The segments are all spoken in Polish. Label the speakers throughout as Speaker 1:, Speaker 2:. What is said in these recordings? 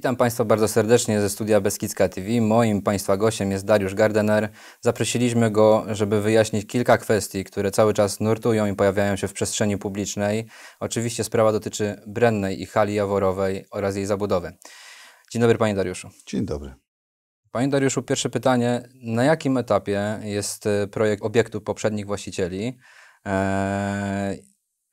Speaker 1: Witam Państwa bardzo serdecznie ze studia Beskidzka TV. Moim Państwa gościem jest Dariusz Gardener. Zaprosiliśmy go, żeby wyjaśnić kilka kwestii, które cały czas nurtują i pojawiają się w przestrzeni publicznej. Oczywiście sprawa dotyczy Brennej i hali Jaworowej oraz jej zabudowy. Dzień dobry Panie Dariuszu. Dzień dobry. Panie Dariuszu, pierwsze pytanie. Na jakim etapie jest e, projekt obiektu poprzednich właścicieli? E,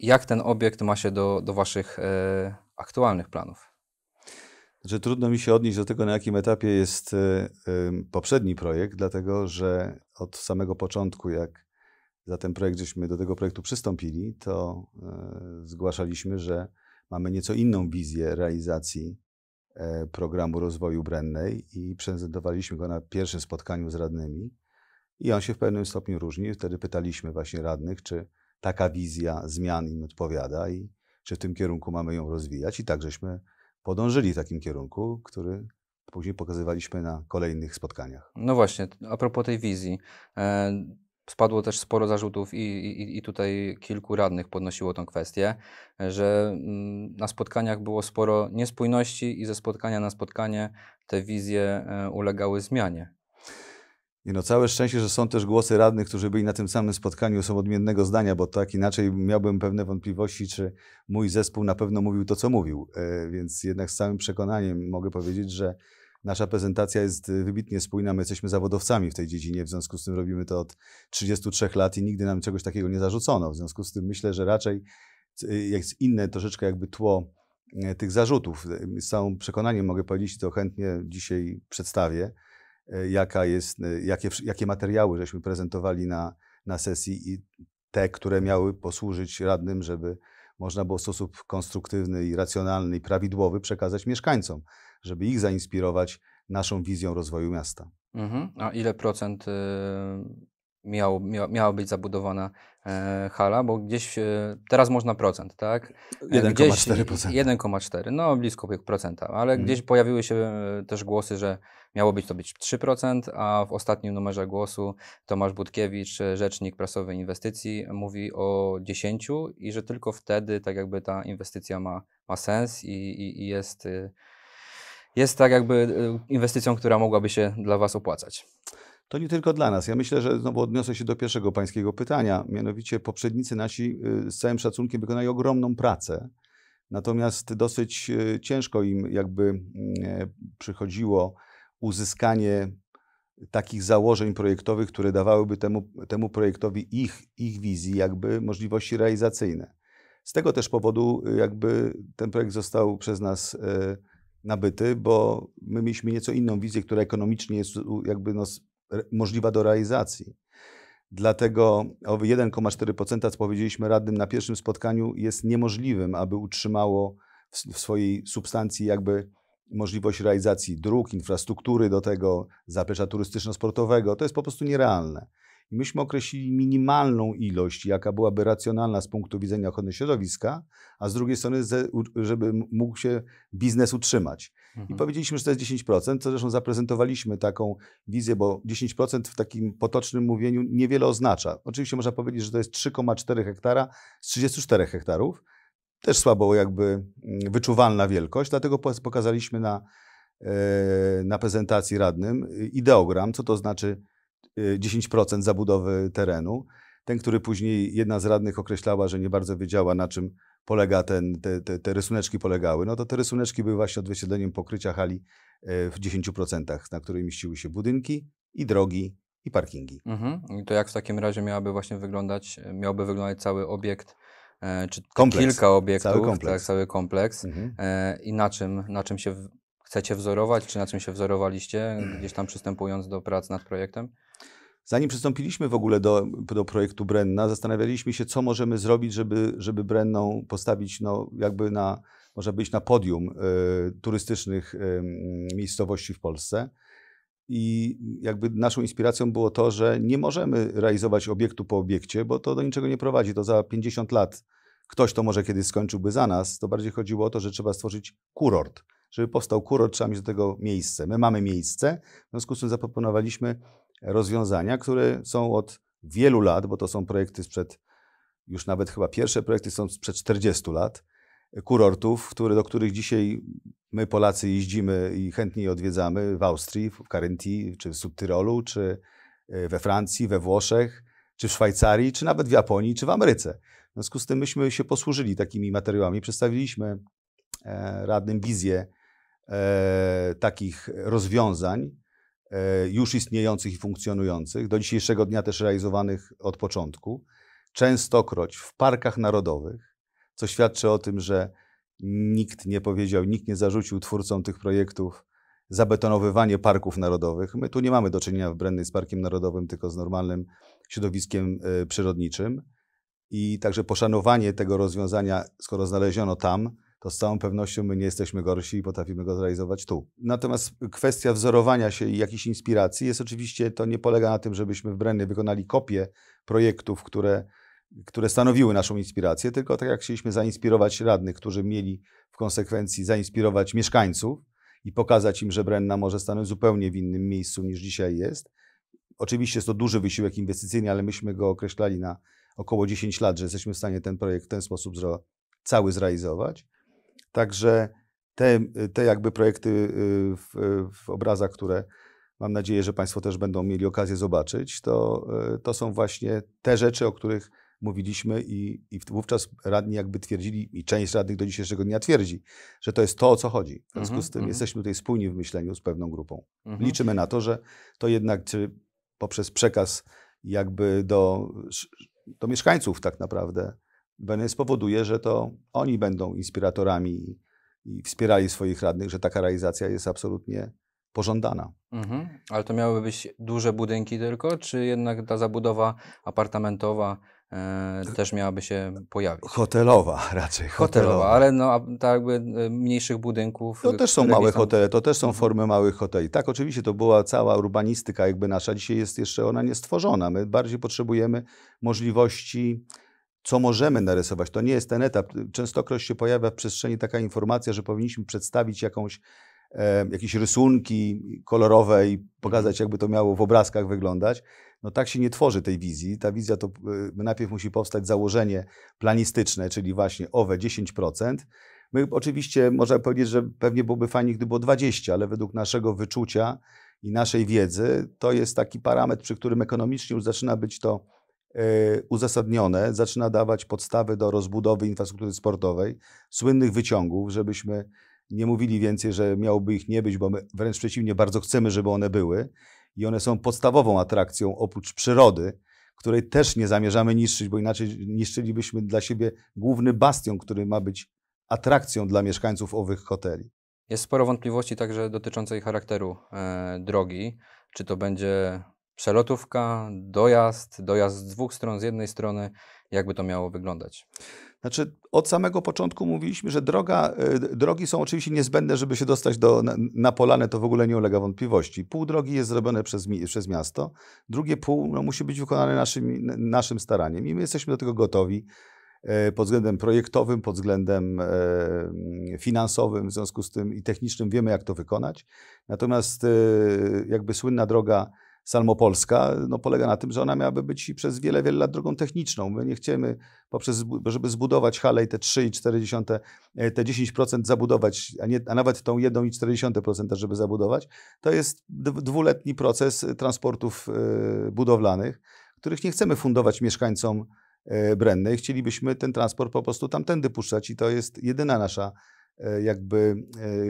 Speaker 1: jak ten obiekt ma się do, do Waszych e, aktualnych planów?
Speaker 2: że trudno mi się odnieść do tego, na jakim etapie jest e, poprzedni projekt, dlatego że od samego początku, jak za ten projekt żeśmy do tego projektu przystąpili, to e, zgłaszaliśmy, że mamy nieco inną wizję realizacji e, programu rozwoju Brennej i prezentowaliśmy go na pierwszym spotkaniu z radnymi. I on się w pewnym stopniu różni. Wtedy pytaliśmy właśnie radnych, czy taka wizja zmian im odpowiada i czy w tym kierunku mamy ją rozwijać. I tak żeśmy podążyli w takim kierunku, który później pokazywaliśmy na kolejnych spotkaniach.
Speaker 1: No właśnie, a propos tej wizji. E, spadło też sporo zarzutów i, i, i tutaj kilku radnych podnosiło tę kwestię, że mm, na spotkaniach było sporo niespójności i ze spotkania na spotkanie te wizje e, ulegały zmianie.
Speaker 2: Nie no, całe szczęście, że są też głosy radnych, którzy byli na tym samym spotkaniu, są odmiennego zdania, bo tak inaczej miałbym pewne wątpliwości, czy mój zespół na pewno mówił to, co mówił. E, więc jednak z całym przekonaniem mogę powiedzieć, że nasza prezentacja jest wybitnie spójna. My jesteśmy zawodowcami w tej dziedzinie, w związku z tym robimy to od 33 lat i nigdy nam czegoś takiego nie zarzucono. W związku z tym myślę, że raczej jest inne troszeczkę jakby tło e, tych zarzutów. E, z całym przekonaniem mogę powiedzieć, to chętnie dzisiaj przedstawię. E, jaka jest, e, jakie, jakie materiały żeśmy prezentowali na, na sesji i te, które miały posłużyć radnym, żeby można było w sposób konstruktywny i racjonalny i prawidłowy przekazać mieszkańcom, żeby ich zainspirować naszą wizją rozwoju miasta.
Speaker 1: Mhm. A ile procent y, miało, mia, miała być zabudowana y, hala? Bo gdzieś y, teraz można procent, tak? 1,4%. 1,4, no blisko procenta, ale mhm. gdzieś pojawiły się też głosy, że Miało być to być 3%, a w ostatnim numerze głosu Tomasz Budkiewicz, e, rzecznik prasowy inwestycji, mówi o 10 i że tylko wtedy tak jakby ta inwestycja ma, ma sens i, i, i jest, e, jest tak jakby e, inwestycją, która mogłaby się dla Was opłacać.
Speaker 2: To nie tylko dla nas. Ja myślę, że znowu odniosę się do pierwszego pańskiego pytania. Mianowicie poprzednicy nasi z całym szacunkiem wykonali ogromną pracę. Natomiast dosyć ciężko im jakby mm, przychodziło uzyskanie takich założeń projektowych, które dawałyby temu, temu projektowi ich, ich wizji, jakby możliwości realizacyjne. Z tego też powodu y, jakby ten projekt został przez nas e, nabyty, bo my mieliśmy nieco inną wizję, która ekonomicznie jest jakby no, możliwa do realizacji. Dlatego owy 1,4% co powiedzieliśmy radnym na pierwszym spotkaniu jest niemożliwym, aby utrzymało w, w swojej substancji jakby możliwość realizacji dróg, infrastruktury do tego, zaplecza turystyczno-sportowego, to jest po prostu nierealne. I myśmy określili minimalną ilość, jaka byłaby racjonalna z punktu widzenia ochrony środowiska, a z drugiej strony, żeby mógł się biznes utrzymać. Mhm. I powiedzieliśmy, że to jest 10%, co zresztą zaprezentowaliśmy taką wizję, bo 10% w takim potocznym mówieniu niewiele oznacza. Oczywiście można powiedzieć, że to jest 3,4 hektara z 34 hektarów, też słabo jakby mm, wyczuwalna wielkość, dlatego pokazaliśmy na, e, na prezentacji radnym y, ideogram, co to znaczy 10% y, zabudowy terenu. Ten, który później jedna z radnych określała, że nie bardzo wiedziała, na czym polega ten, te, te, te rysuneczki polegały, no to te rysuneczki były właśnie odzwierciedleniem pokrycia hali e, w 10%, na której mieściły się budynki i drogi i parkingi.
Speaker 1: Mhm. I to jak w takim razie miałaby właśnie wyglądać, miałby wyglądać cały obiekt E, czy kompleks. kilka obiektów, cały tak, kompleks. Tak, cały kompleks. Mhm. E, I na czym, na czym się chcecie wzorować, czy na czym się wzorowaliście, gdzieś tam przystępując do prac nad projektem? Zanim przystąpiliśmy w ogóle do, do projektu Brenna, zastanawialiśmy się, co możemy
Speaker 2: zrobić, żeby, żeby Brenną postawić no, jakby na, może być na podium y, turystycznych y, miejscowości w Polsce. I jakby naszą inspiracją było to, że nie możemy realizować obiektu po obiekcie, bo to do niczego nie prowadzi. To za 50 lat ktoś to może kiedyś skończyłby za nas. To bardziej chodziło o to, że trzeba stworzyć kurort. Żeby powstał kurort, trzeba mieć do tego miejsce. My mamy miejsce, w związku z tym zaproponowaliśmy rozwiązania, które są od wielu lat, bo to są projekty sprzed, już nawet chyba pierwsze projekty są sprzed 40 lat kurortów, które, do których dzisiaj my Polacy jeździmy i chętnie odwiedzamy w Austrii, w Karyntii, czy w Subtyrolu, czy e, we Francji, we Włoszech, czy w Szwajcarii, czy nawet w Japonii, czy w Ameryce. W związku z tym myśmy się posłużyli takimi materiałami, przedstawiliśmy e, radnym wizję e, takich rozwiązań już istniejących i funkcjonujących, do dzisiejszego dnia też realizowanych od początku, częstokroć w parkach narodowych, co świadczy o tym, że nikt nie powiedział, nikt nie zarzucił twórcom tych projektów zabetonowywanie parków narodowych. My tu nie mamy do czynienia w Brennej z Parkiem Narodowym, tylko z normalnym środowiskiem y, przyrodniczym. I także poszanowanie tego rozwiązania, skoro znaleziono tam, to z całą pewnością my nie jesteśmy gorsi i potrafimy go zrealizować tu. Natomiast kwestia wzorowania się i jakichś inspiracji jest oczywiście, to nie polega na tym, żebyśmy w Brennie wykonali kopię projektów, które które stanowiły naszą inspirację, tylko tak jak chcieliśmy zainspirować radnych, którzy mieli w konsekwencji zainspirować mieszkańców i pokazać im, że Brenna może stanąć zupełnie w innym miejscu niż dzisiaj jest. Oczywiście jest to duży wysiłek inwestycyjny, ale myśmy go określali na około 10 lat, że jesteśmy w stanie ten projekt w ten sposób cały zrealizować. Także te, te jakby projekty y, w, w obrazach, które mam nadzieję, że Państwo też będą mieli okazję zobaczyć, to, y, to są właśnie te rzeczy, o których mówiliśmy i, i wówczas radni jakby twierdzili, i część radnych do dzisiejszego dnia twierdzi, że to jest to, o co chodzi. W związku mhm, z tym mhm. jesteśmy tutaj spójni w myśleniu z pewną grupą. Mm -hmm. Liczymy na to, że to jednak czy poprzez przekaz jakby do, do mieszkańców tak naprawdę spowoduje, że to oni będą inspiratorami i, i wspierali swoich radnych, że taka realizacja jest absolutnie pożądana.
Speaker 1: Mhm. Ale to miały być duże budynki tylko, czy jednak ta zabudowa apartamentowa E, też miałaby się pojawić. Hotelowa
Speaker 2: raczej. Hotelowa, hotelowa
Speaker 1: ale no, tak jakby e, mniejszych budynków. To też są małe hotele,
Speaker 2: to też są mhm. formy małych hoteli. Tak, oczywiście to była cała urbanistyka jakby nasza. Dzisiaj jest jeszcze ona niestworzona. My bardziej potrzebujemy możliwości co możemy narysować. To nie jest ten etap. Częstokroć się pojawia w przestrzeni taka informacja, że powinniśmy przedstawić jakąś jakieś rysunki kolorowe i pokazać, mhm. jakby to miało w obrazkach wyglądać. No tak się nie tworzy tej wizji. Ta wizja to y, najpierw musi powstać założenie planistyczne, czyli właśnie owe 10%. My oczywiście można powiedzieć, że pewnie byłoby fajnie, gdyby było 20, ale według naszego wyczucia i naszej wiedzy to jest taki parametr, przy którym ekonomicznie już zaczyna być to y, uzasadnione, zaczyna dawać podstawy do rozbudowy infrastruktury sportowej, słynnych wyciągów, żebyśmy nie mówili więcej, że miałoby ich nie być, bo my wręcz przeciwnie, bardzo chcemy, żeby one były. I one są podstawową atrakcją oprócz przyrody, której też nie zamierzamy niszczyć, bo inaczej niszczylibyśmy dla siebie główny bastion, który ma być atrakcją dla mieszkańców owych hoteli.
Speaker 1: Jest sporo wątpliwości także dotyczących charakteru e, drogi. Czy to będzie przelotówka, dojazd, dojazd z dwóch stron, z jednej strony, jakby to miało wyglądać? Znaczy, od samego początku mówiliśmy,
Speaker 2: że droga, e, drogi są oczywiście niezbędne, żeby się dostać do, na, na to w ogóle nie ulega wątpliwości. Pół drogi jest zrobione przez, przez miasto, drugie pół no, musi być wykonane naszym, naszym staraniem i my jesteśmy do tego gotowi e, pod względem projektowym, pod względem e, finansowym, w związku z tym i technicznym wiemy, jak to wykonać. Natomiast jakby słynna droga Salmopolska no, polega na tym, że ona miałaby być przez wiele, wiele lat drogą techniczną. My nie chcemy, poprzez, żeby zbudować halę i te 3,4, e, te 10% zabudować, a, nie, a nawet tą 1,4%, żeby zabudować, to jest dwuletni proces transportów e, budowlanych, których nie chcemy fundować mieszkańcom e, Brennej. Chcielibyśmy ten transport po prostu tamtędy puszczać i to jest jedyna nasza E, jakby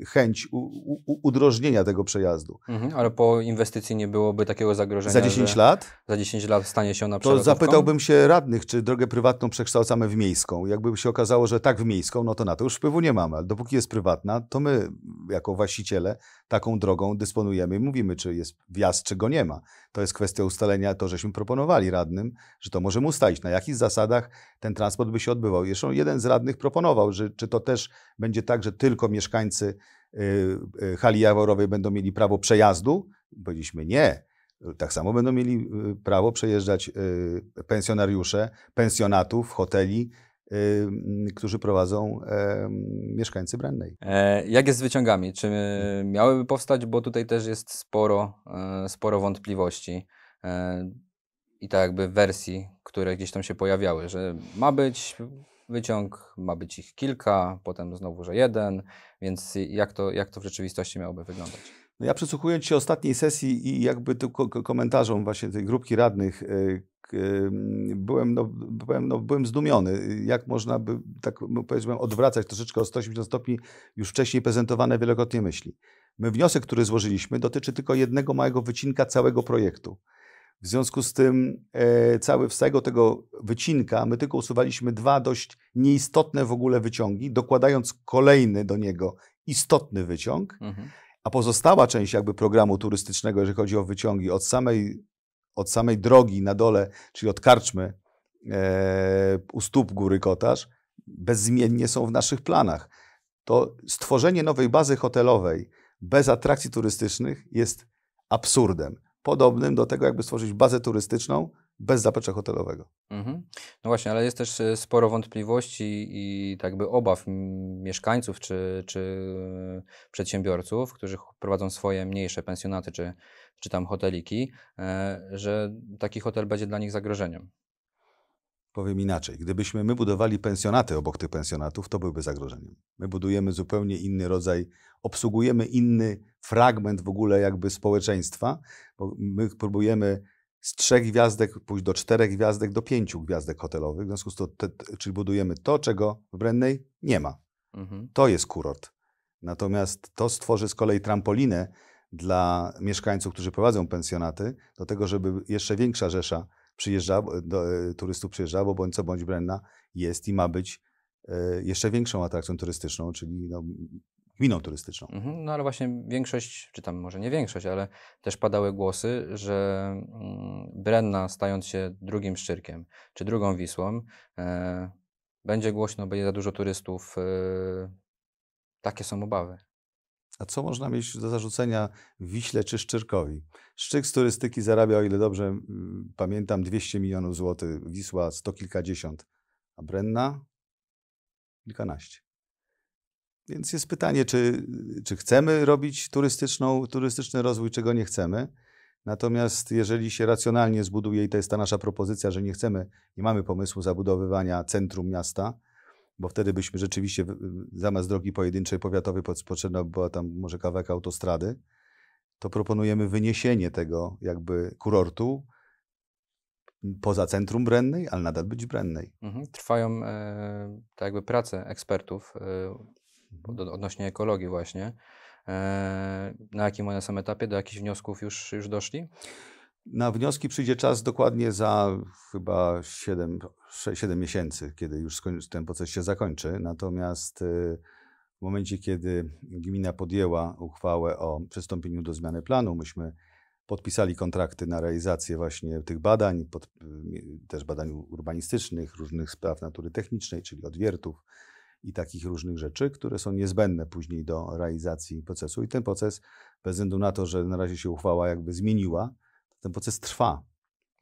Speaker 2: e, chęć u, u, udrożnienia tego przejazdu.
Speaker 1: Mhm, ale po inwestycji nie byłoby takiego zagrożenia. Za 10 lat? Za 10 lat stanie się ona To zapytałbym
Speaker 2: się radnych, czy drogę prywatną przekształcamy w miejską. Jakby się okazało, że tak w miejską, no to na to już wpływu nie mamy. Ale dopóki jest prywatna, to my jako właściciele taką drogą dysponujemy i mówimy, czy jest wjazd, czy go nie ma. To jest kwestia ustalenia, to żeśmy proponowali radnym, że to możemy ustalić, na jakich zasadach ten transport by się odbywał. Jeszcze jeden z radnych proponował, że czy to też będzie tak, że tylko mieszkańcy y, y, hali jaworowej będą mieli prawo przejazdu? Powiedzieliśmy nie. Tak samo będą mieli y, prawo przejeżdżać pensjonariusze, pensjonatów, hoteli, mm, którzy prowadzą e, mm, mieszkańcy Brennej.
Speaker 1: E, jak jest z wyciągami? Czy miałyby powstać? Bo tutaj też jest sporo, e, sporo wątpliwości i tak jakby wersji, które gdzieś tam się pojawiały, że ma być wyciąg, ma być ich kilka, potem znowu, że jeden, więc jak to, jak to w rzeczywistości miałoby wyglądać?
Speaker 2: No ja przysłuchując się ostatniej sesji i jakby tu komentarzom właśnie tej grupki radnych, e, e, byłem, no, byłem, no, byłem zdumiony, jak można by, tak no, powiedzmy, odwracać troszeczkę o 180 stopni już wcześniej prezentowane wielokrotnie myśli. My wniosek, który złożyliśmy, dotyczy tylko jednego małego wycinka całego projektu. W związku z tym e, cały całego tego wycinka my tylko usuwaliśmy dwa dość nieistotne w ogóle wyciągi, dokładając kolejny do niego istotny wyciąg, mhm. a pozostała część jakby programu turystycznego, jeżeli chodzi o wyciągi, od samej, od samej drogi na dole, czyli od karczmy e, u stóp góry Kotarz, bezzmiennie są w naszych planach. To stworzenie nowej bazy hotelowej bez atrakcji turystycznych jest absurdem podobnym do tego, jakby stworzyć bazę turystyczną bez zaplecza hotelowego.
Speaker 1: Mhm. No właśnie, ale jest też e, sporo wątpliwości i tak by obaw mieszkańców czy, czy przedsiębiorców, którzy prowadzą swoje mniejsze pensjonaty czy, czy tam hoteliki, e, że taki hotel będzie dla nich zagrożeniem.
Speaker 2: Powiem inaczej, gdybyśmy my budowali pensjonaty obok tych pensjonatów, to byłby zagrożeniem. My budujemy zupełnie inny rodzaj, obsługujemy inny fragment w ogóle jakby społeczeństwa, bo my próbujemy z trzech gwiazdek pójść do czterech gwiazdek, do pięciu gwiazdek hotelowych, w związku z tym, czyli budujemy to, czego w Brennej nie ma. Mhm. To jest kurort. Natomiast to stworzy z kolei trampolinę dla mieszkańców, którzy prowadzą pensjonaty, do tego, żeby jeszcze większa rzesza przyjeżdżało, e, do, e, turystów przyjeżdżało, bądź co bądź Brenna jest i ma być e, jeszcze większą atrakcją turystyczną, czyli no, gminą turystyczną.
Speaker 1: Mhm, no ale właśnie większość, czy tam może nie większość, ale też padały głosy, że mm, Brenna stając się drugim Szczyrkiem, czy drugą Wisłą, e, będzie głośno, będzie za dużo turystów. E, takie są obawy.
Speaker 2: A co można mieć do zarzucenia Wiśle czy Szczyrkowi? Szczyk z turystyki zarabia, o ile dobrze mm, pamiętam, 200 milionów złotych, Wisła sto kilkadziesiąt, a Brenna kilkanaście. Więc jest pytanie, czy, czy chcemy robić turystyczną, turystyczny rozwój, czego nie chcemy. Natomiast jeżeli się racjonalnie zbuduje, i to jest ta nasza propozycja, że nie chcemy, nie mamy pomysłu zabudowywania centrum miasta, bo wtedy byśmy rzeczywiście zamiast drogi pojedynczej powiatowej potrzebna była tam może kawałek autostrady, to proponujemy wyniesienie tego jakby kurortu poza centrum Brennej, ale nadal być Brennej.
Speaker 1: Mhm. Trwają e, tak jakby prace ekspertów e, mhm. odnośnie ekologii właśnie. E, na jakim one są etapie? Do jakichś wniosków już, już doszli?
Speaker 2: Na wnioski przyjdzie czas dokładnie za chyba 7, 6, 7 miesięcy, kiedy już ten proces się zakończy. Natomiast y, w momencie, kiedy gmina podjęła uchwałę o przystąpieniu do zmiany planu, myśmy podpisali kontrakty na realizację właśnie tych badań, pod, y, też badań urbanistycznych, różnych spraw natury technicznej, czyli odwiertów i takich różnych rzeczy, które są niezbędne później do realizacji procesu. I ten proces, bez względu na to, że na razie się uchwała jakby zmieniła, ten proces trwa.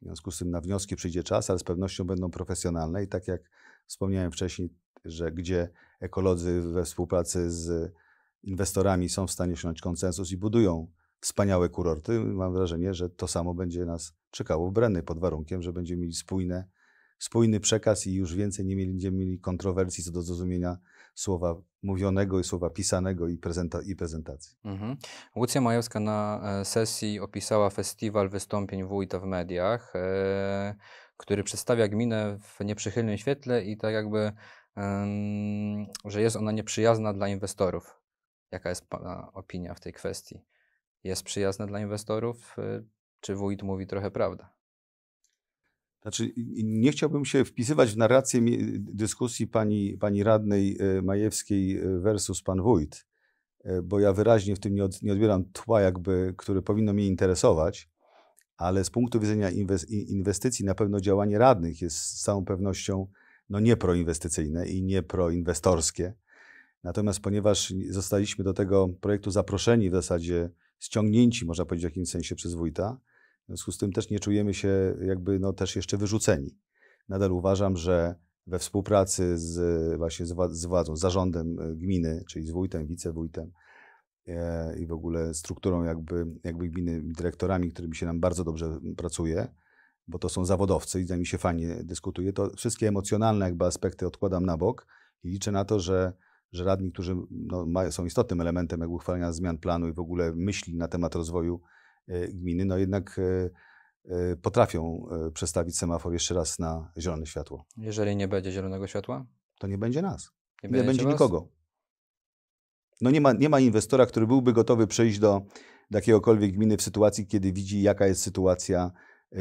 Speaker 2: W związku z tym na wnioski przyjdzie czas, ale z pewnością będą profesjonalne i tak jak wspomniałem wcześniej, że gdzie ekolodzy we współpracy z inwestorami są w stanie osiągnąć konsensus i budują wspaniałe kurorty, mam wrażenie, że to samo będzie nas czekało w Brenny pod warunkiem, że będziemy mieli spójne, spójny przekaz i już więcej nie będziemy mieli kontrowersji co do zrozumienia słowa mówionego i słowa pisanego i, prezenta i
Speaker 1: prezentacji. Mhm. Łucja Majowska na e, sesji opisała festiwal wystąpień wójta w mediach, e, który przedstawia gminę w nieprzychylnym świetle i tak jakby, e, że jest ona nieprzyjazna dla inwestorów. Jaka jest Pana opinia w tej kwestii? Jest przyjazna dla inwestorów, e, czy wójt mówi trochę prawda?
Speaker 2: Znaczy, nie chciałbym się wpisywać w narrację dyskusji pani, pani radnej e, Majewskiej e, versus pan wójt, e, bo ja wyraźnie w tym nie, od, nie odbieram tła, jakby, które powinno mnie interesować, ale z punktu widzenia inwestycji na pewno działanie radnych jest z całą pewnością no, nie proinwestycyjne i nie proinwestorskie. Natomiast ponieważ zostaliśmy do tego projektu zaproszeni w zasadzie, ściągnięci, można powiedzieć w jakimś sensie, przez wójta, w związku z tym też nie czujemy się jakby no, też jeszcze wyrzuceni. Nadal uważam, że we współpracy z, właśnie z, władzą, z zarządem e, gminy, czyli z wójtem, wicewójtem e, i w ogóle strukturą jakby, jakby gminy, dyrektorami, którymi się nam bardzo dobrze pracuje, bo to są zawodowcy i z nami się fajnie dyskutuje, to wszystkie emocjonalne jakby aspekty odkładam na bok i liczę na to, że, że radni, którzy no, mają, są istotnym elementem jakby uchwalenia zmian planu i w ogóle myśli na temat rozwoju E, gminy no jednak e, e, potrafią przestawić semafor jeszcze raz na zielone światło.
Speaker 1: Jeżeli nie będzie zielonego światła?
Speaker 2: To nie będzie nas.
Speaker 1: Nie, nie będzie was? nikogo.
Speaker 2: No nie ma, nie ma inwestora, który byłby gotowy przejść do, do jakiejkolwiek gminy w sytuacji, kiedy widzi, jaka jest sytuacja,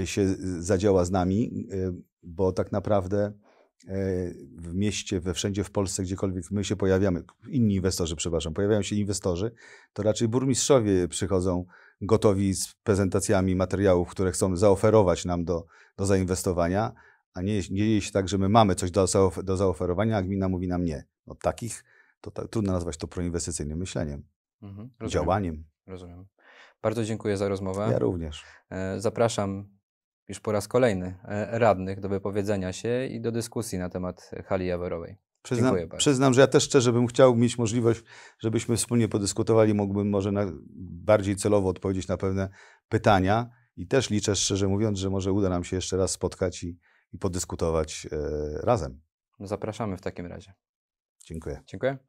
Speaker 2: się zadziała z nami, bo tak naprawdę w mieście, we wszędzie w Polsce, gdziekolwiek my się pojawiamy, inni inwestorzy, przepraszam, pojawiają się inwestorzy, to raczej burmistrzowie przychodzą gotowi z prezentacjami materiałów, które chcą zaoferować nam do, do zainwestowania, a nie, dzieje się tak, że my mamy coś do, do zaoferowania, a gmina mówi nam nie. No takich, to trudno nazwać to proinwestycyjnym myśleniem,
Speaker 1: mhm, działaniem. Rozumiem. Bardzo dziękuję za rozmowę. Ja również. E, zapraszam już po raz kolejny e, radnych do wypowiedzenia się i do dyskusji na temat hali jawerowej. Przyznam,
Speaker 2: przyznam, że ja też szczerze bym chciał mieć możliwość, żebyśmy wspólnie podyskutowali. Mógłbym może na, bardziej celowo odpowiedzieć na pewne pytania. I też liczę, szczerze mówiąc, że może uda nam się jeszcze raz spotkać i, i podyskutować e, razem.
Speaker 1: No zapraszamy w takim razie. Dziękuję. Dziękuję.